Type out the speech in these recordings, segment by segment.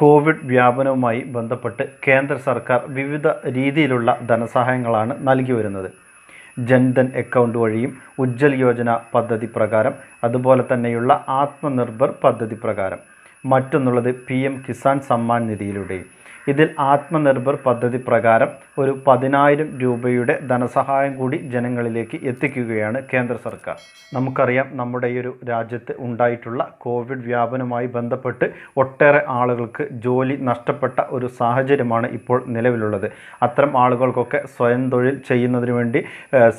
Covid വ്യാപനവുമായി ബന്ധപ്പെട്ട് കേന്ദ്ര സർക്കാർ വിവിധ രീതിയിലുള്ള ധനസഹായങ്ങളാണ് നൽകി വരുന്നത് ജൻധൻ അക്കൗണ്ട് വഴിയും ഉജ്ജൽ യോജന പദ്ധതി പ്രകാരം അതുപോലെ തന്നെയുള്ള ആത്മനിർഭർ പദ്ധതി പ്രകാരം മറ്റൊന്നുള്ളത് പി എം കിസാൻ സമ്മാൻ നിധിയിലൂടെയും ഇതിൽ ആത്മനിർഭർ പദ്ധതി പ്രകാരം ഒരു പതിനായിരം രൂപയുടെ ധനസഹായം കൂടി ജനങ്ങളിലേക്ക് എത്തിക്കുകയാണ് കേന്ദ്ര സർക്കാർ നമുക്കറിയാം നമ്മുടെ ഈ ഒരു രാജ്യത്ത് ഉണ്ടായിട്ടുള്ള കോവിഡ് വ്യാപനവുമായി ബന്ധപ്പെട്ട് ഒട്ടേറെ ആളുകൾക്ക് ജോലി നഷ്ടപ്പെട്ട ഒരു സാഹചര്യമാണ് ഇപ്പോൾ നിലവിലുള്ളത് അത്തരം ആളുകൾക്കൊക്കെ സ്വയം തൊഴിൽ ചെയ്യുന്നതിന് വേണ്ടി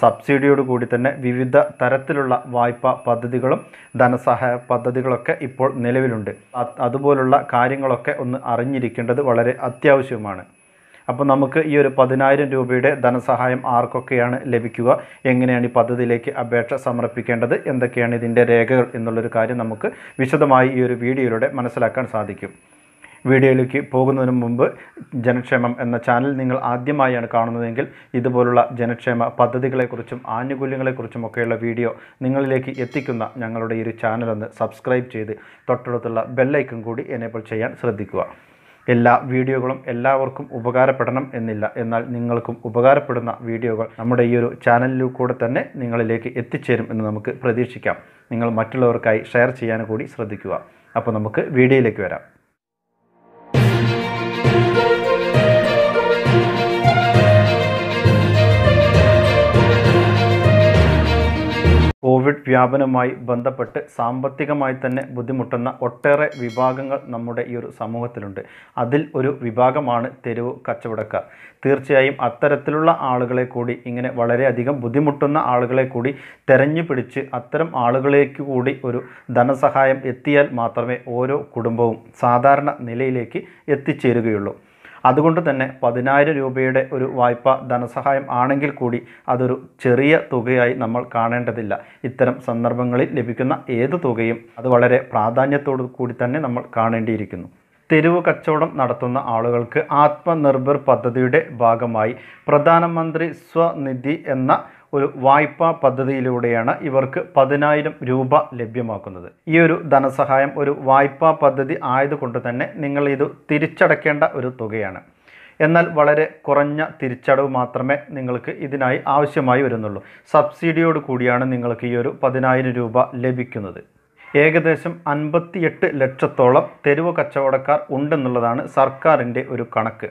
സബ്സിഡിയോട് കൂടി തന്നെ വിവിധ തരത്തിലുള്ള വായ്പാ പദ്ധതികളും ധനസഹായ പദ്ധതികളൊക്കെ ഇപ്പോൾ നിലവിലുണ്ട് അതുപോലുള്ള കാര്യങ്ങളൊക്കെ ഒന്ന് അറിഞ്ഞിരിക്കേണ്ടത് വളരെ അത്യാവശ്യവുമാണ് അപ്പോൾ നമുക്ക് ഈ ഒരു പതിനായിരം രൂപയുടെ ധനസഹായം ആർക്കൊക്കെയാണ് ലഭിക്കുക എങ്ങനെയാണ് ഈ പദ്ധതിയിലേക്ക് അപേക്ഷ സമർപ്പിക്കേണ്ടത് എന്തൊക്കെയാണ് ഇതിൻ്റെ രേഖകൾ എന്നുള്ളൊരു കാര്യം നമുക്ക് വിശദമായി ഈ ഒരു വീഡിയോയിലൂടെ മനസ്സിലാക്കാൻ സാധിക്കും വീഡിയോയിലേക്ക് പോകുന്നതിന് മുമ്പ് ജനക്ഷേമം എന്ന ചാനൽ നിങ്ങൾ ആദ്യമായാണ് കാണുന്നതെങ്കിൽ ഇതുപോലുള്ള ജനക്ഷേമ പദ്ധതികളെക്കുറിച്ചും ആനുകൂല്യങ്ങളെക്കുറിച്ചും ഒക്കെയുള്ള വീഡിയോ നിങ്ങളിലേക്ക് എത്തിക്കുന്ന ഞങ്ങളുടെ ഈ ഒരു ചാനലൊന്ന് സബ്സ്ക്രൈബ് ചെയ്ത് തൊട്ടടുത്തുള്ള ബെല്ലൈക്കും കൂടി എനേബിൾ ചെയ്യാൻ ശ്രദ്ധിക്കുക എല്ലാ വീഡിയോകളും എല്ലാവർക്കും ഉപകാരപ്പെടണം എന്നില്ല എന്നാൽ നിങ്ങൾക്കും ഉപകാരപ്പെടുന്ന വീഡിയോകൾ നമ്മുടെ ഈ ഒരു ചാനലിലൂടെ തന്നെ നിങ്ങളിലേക്ക് എത്തിച്ചേരും എന്ന് നമുക്ക് പ്രതീക്ഷിക്കാം നിങ്ങൾ മറ്റുള്ളവർക്കായി ഷെയർ ചെയ്യാൻ കൂടി ശ്രദ്ധിക്കുക അപ്പോൾ നമുക്ക് വീഡിയോയിലേക്ക് വരാം വ്യാപനവുമായി ബന്ധപ്പെട്ട് സാമ്പത്തികമായി തന്നെ ബുദ്ധിമുട്ടുന്ന ഒട്ടേറെ വിഭാഗങ്ങൾ നമ്മുടെ ഈ ഒരു സമൂഹത്തിലുണ്ട് അതിൽ ഒരു വിഭാഗമാണ് തെരുവ് കച്ചവടക്കാർ തീർച്ചയായും അത്തരത്തിലുള്ള ആളുകളെ കൂടി ഇങ്ങനെ വളരെയധികം ബുദ്ധിമുട്ടുന്ന ആളുകളെ കൂടി തെരഞ്ഞു പിടിച്ച് അത്തരം ആളുകളേക്ക് കൂടി ഒരു ധനസഹായം എത്തിയാൽ മാത്രമേ ഓരോ കുടുംബവും സാധാരണ നിലയിലേക്ക് എത്തിച്ചേരുകയുള്ളൂ അതുകൊണ്ട് തന്നെ പതിനായിരം രൂപയുടെ ഒരു വായ്പ ധനസഹായം ആണെങ്കിൽ കൂടി അതൊരു ചെറിയ തുകയായി നമ്മൾ കാണേണ്ടതില്ല ഇത്തരം സന്ദർഭങ്ങളിൽ ലഭിക്കുന്ന ഏത് തുകയും അത് വളരെ പ്രാധാന്യത്തോടു കൂടി തന്നെ നമ്മൾ കാണേണ്ടിയിരിക്കുന്നു തെരുവ് കച്ചവടം നടത്തുന്ന ആളുകൾക്ക് ആത്മനിർഭർ പദ്ധതിയുടെ ഭാഗമായി പ്രധാനമന്ത്രി സ്വനിധി എന്ന ഒരു വായ്പാ പദ്ധതിയിലൂടെയാണ് ഇവർക്ക് പതിനായിരം രൂപ ലഭ്യമാക്കുന്നത് ഈ ഒരു ധനസഹായം ഒരു വായ്പാ പദ്ധതി ആയതുകൊണ്ട് തന്നെ നിങ്ങൾ ഇത് തിരിച്ചടക്കേണ്ട ഒരു തുകയാണ് എന്നാൽ വളരെ കുറഞ്ഞ തിരിച്ചടവ് മാത്രമേ നിങ്ങൾക്ക് ഇതിനായി ആവശ്യമായി വരുന്നുള്ളൂ സബ്സിഡിയോട് കൂടിയാണ് നിങ്ങൾക്ക് ഈ ഒരു പതിനായിരം രൂപ ലഭിക്കുന്നത് ഏകദേശം അൻപത്തിയെട്ട് ലക്ഷത്തോളം തെരുവ് കച്ചവടക്കാർ ഉണ്ടെന്നുള്ളതാണ് സർക്കാരിൻ്റെ ഒരു കണക്ക്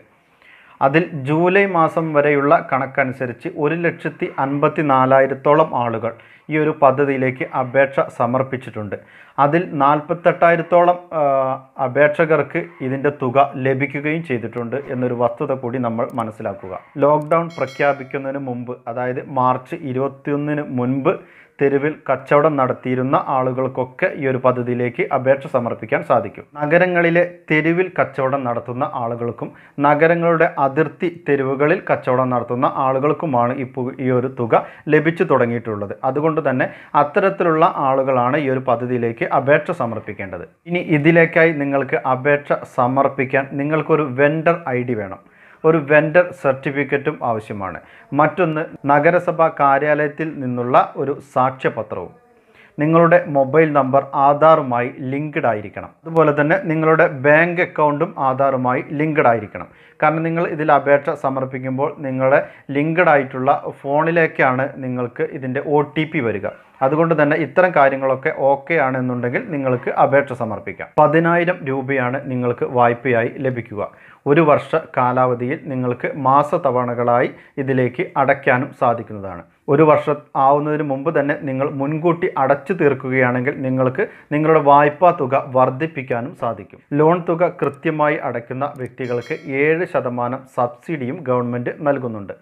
അതിൽ ജൂലൈ മാസം വരെയുള്ള കണക്കനുസരിച്ച് ഒരു ലക്ഷത്തി അൻപത്തി നാലായിരത്തോളം ആളുകൾ ഈ ഒരു പദ്ധതിയിലേക്ക് അപേക്ഷ സമർപ്പിച്ചിട്ടുണ്ട് അതിൽ നാൽപ്പത്തെട്ടായിരത്തോളം അപേക്ഷകർക്ക് ഇതിൻ്റെ തുക ലഭിക്കുകയും ചെയ്തിട്ടുണ്ട് എന്നൊരു വസ്തുത കൂടി നമ്മൾ മനസ്സിലാക്കുക ലോക്ക്ഡൗൺ പ്രഖ്യാപിക്കുന്നതിന് മുമ്പ് അതായത് മാർച്ച് ഇരുപത്തിയൊന്നിന് മുൻപ് തെരുവിൽ കച്ചവടം നടത്തിയിരുന്ന ആളുകൾക്കൊക്കെ ഈ ഒരു പദ്ധതിയിലേക്ക് അപേക്ഷ സമർപ്പിക്കാൻ സാധിക്കും നഗരങ്ങളിലെ തെരുവിൽ കച്ചവടം നടത്തുന്ന ആളുകൾക്കും നഗരങ്ങളുടെ അതിർത്തി തെരുവുകളിൽ കച്ചവടം നടത്തുന്ന ആളുകൾക്കുമാണ് ഇപ്പോൾ ഈ ഒരു തുക ലഭിച്ചു തുടങ്ങിയിട്ടുള്ളത് അതുകൊണ്ട് തന്നെ അത്തരത്തിലുള്ള ആളുകളാണ് ഈ ഒരു പദ്ധതിയിലേക്ക് അപേക്ഷ സമർപ്പിക്കേണ്ടത് ഇനി ഇതിലേക്കായി നിങ്ങൾക്ക് അപേക്ഷ സമർപ്പിക്കാൻ നിങ്ങൾക്കൊരു വെൻഡർ ഐ ഡി വേണം ഒരു വെണ്ടർ സർട്ടിഫിക്കറ്റും ആവശ്യമാണ് മറ്റൊന്ന് നഗരസഭാ കാര്യാലയത്തിൽ നിന്നുള്ള ഒരു സാക്ഷ്യപത്രവും നിങ്ങളുടെ മൊബൈൽ നമ്പർ ആധാറുമായി ലിങ്ക്ഡ് ആയിരിക്കണം അതുപോലെ തന്നെ നിങ്ങളുടെ ബാങ്ക് അക്കൗണ്ടും ആധാറുമായി ലിങ്ക്ഡ് ആയിരിക്കണം കാരണം നിങ്ങൾ ഇതിൽ അപേക്ഷ സമർപ്പിക്കുമ്പോൾ നിങ്ങളുടെ ലിങ്ക്ഡ് ആയിട്ടുള്ള ഫോണിലേക്കാണ് നിങ്ങൾക്ക് ഇതിൻ്റെ ഒ വരിക അതുകൊണ്ട് തന്നെ ഇത്തരം കാര്യങ്ങളൊക്കെ ഓക്കെ ആണെന്നുണ്ടെങ്കിൽ നിങ്ങൾക്ക് അപേക്ഷ സമർപ്പിക്കാം പതിനായിരം രൂപയാണ് നിങ്ങൾക്ക് വായ്പയായി ലഭിക്കുക ഒരു വർഷ കാലാവധിയിൽ നിങ്ങൾക്ക് മാസ തവണകളായി ഇതിലേക്ക് അടയ്ക്കാനും സാധിക്കുന്നതാണ് ഒരു വർഷം ആവുന്നതിന് മുമ്പ് തന്നെ നിങ്ങൾ മുൻകൂട്ടി അടച്ചു തീർക്കുകയാണെങ്കിൽ നിങ്ങൾക്ക് നിങ്ങളുടെ വായ്പാ തുക വർദ്ധിപ്പിക്കാനും സാധിക്കും ലോൺ തുക കൃത്യമായി അടയ്ക്കുന്ന വ്യക്തികൾക്ക് ഏഴ് ശതമാനം സബ്സിഡിയും ഗവൺമെൻറ് നൽകുന്നുണ്ട്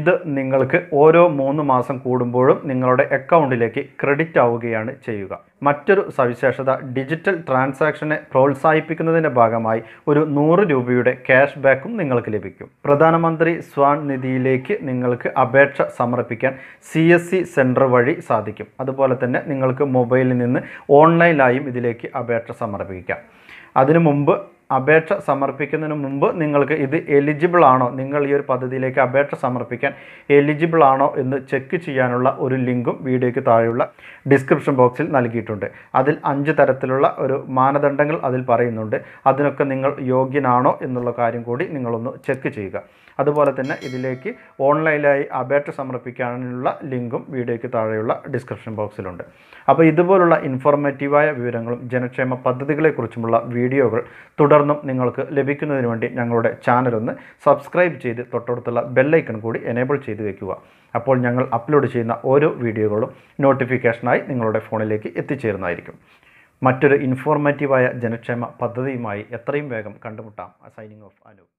ഇത് നിങ്ങൾക്ക് ഓരോ മൂന്ന് മാസം കൂടുമ്പോഴും നിങ്ങളുടെ അക്കൗണ്ടിലേക്ക് ക്രെഡിറ്റ് ആവുകയാണ് ചെയ്യുക മറ്റൊരു സവിശേഷത ഡിജിറ്റൽ ട്രാൻസാക്ഷനെ പ്രോത്സാഹിപ്പിക്കുന്നതിൻ്റെ ഭാഗമായി ഒരു നൂറ് രൂപയുടെ ക്യാഷ് ബാക്കും നിങ്ങൾക്ക് ലഭിക്കും പ്രധാനമന്ത്രി സ്വാൻ നിധിയിലേക്ക് നിങ്ങൾക്ക് അപേക്ഷ സമർപ്പിക്കാൻ സി എസ് സി സെൻറ്റർ വഴി സാധിക്കും അതുപോലെ തന്നെ നിങ്ങൾക്ക് മൊബൈലിൽ നിന്ന് ഓൺലൈനായും ഇതിലേക്ക് അപേക്ഷ സമർപ്പിക്കാം അതിനു മുമ്പ് അപേക്ഷ സമർപ്പിക്കുന്നതിന് മുമ്പ് നിങ്ങൾക്ക് ഇത് എലിജിബിൾ ആണോ നിങ്ങൾ ഈ ഒരു പദ്ധതിയിലേക്ക് അപേക്ഷ സമർപ്പിക്കാൻ എലിജിബിൾ ആണോ എന്ന് ചെക്ക് ചെയ്യാനുള്ള ഒരു ലിങ്കും വീഡിയോയ്ക്ക് താഴെയുള്ള ഡിസ്ക്രിപ്ഷൻ ബോക്സിൽ നൽകിയിട്ടുണ്ട് അതിൽ അഞ്ച് തരത്തിലുള്ള ഒരു മാനദണ്ഡങ്ങൾ അതിൽ പറയുന്നുണ്ട് അതിനൊക്കെ നിങ്ങൾ യോഗ്യനാണോ എന്നുള്ള കാര്യം കൂടി നിങ്ങളൊന്ന് ചെക്ക് ചെയ്യുക അതുപോലെ തന്നെ ഇതിലേക്ക് ഓൺലൈനായി അപേക്ഷ സമർപ്പിക്കാനുള്ള ലിങ്കും വീഡിയോയ്ക്ക് താഴെയുള്ള ഡിസ്ക്രിപ്ഷൻ ബോക്സിലുണ്ട് അപ്പോൾ ഇതുപോലുള്ള ഇൻഫോർമേറ്റീവായ വിവരങ്ങളും ജനക്ഷേമ പദ്ധതികളെക്കുറിച്ചുമുള്ള വീഡിയോകൾ തുടർന്നും നിങ്ങൾക്ക് ലഭിക്കുന്നതിന് വേണ്ടി ഞങ്ങളുടെ ചാനലൊന്ന് സബ്സ്ക്രൈബ് ചെയ്ത് തൊട്ടടുത്തുള്ള ബെല്ലൈക്കൺ കൂടി എനേബിൾ ചെയ്ത് വയ്ക്കുക അപ്പോൾ ഞങ്ങൾ അപ്ലോഡ് ചെയ്യുന്ന ഓരോ വീഡിയോകളും നോട്ടിഫിക്കേഷനായി നിങ്ങളുടെ ഫോണിലേക്ക് എത്തിച്ചേരുന്നതായിരിക്കും മറ്റൊരു ഇൻഫോർമേറ്റീവായ ജനക്ഷേമ പദ്ധതിയുമായി എത്രയും വേഗം കണ്ടുമുട്ടാം സൈനിങ് ഓഫ് അനൂപ്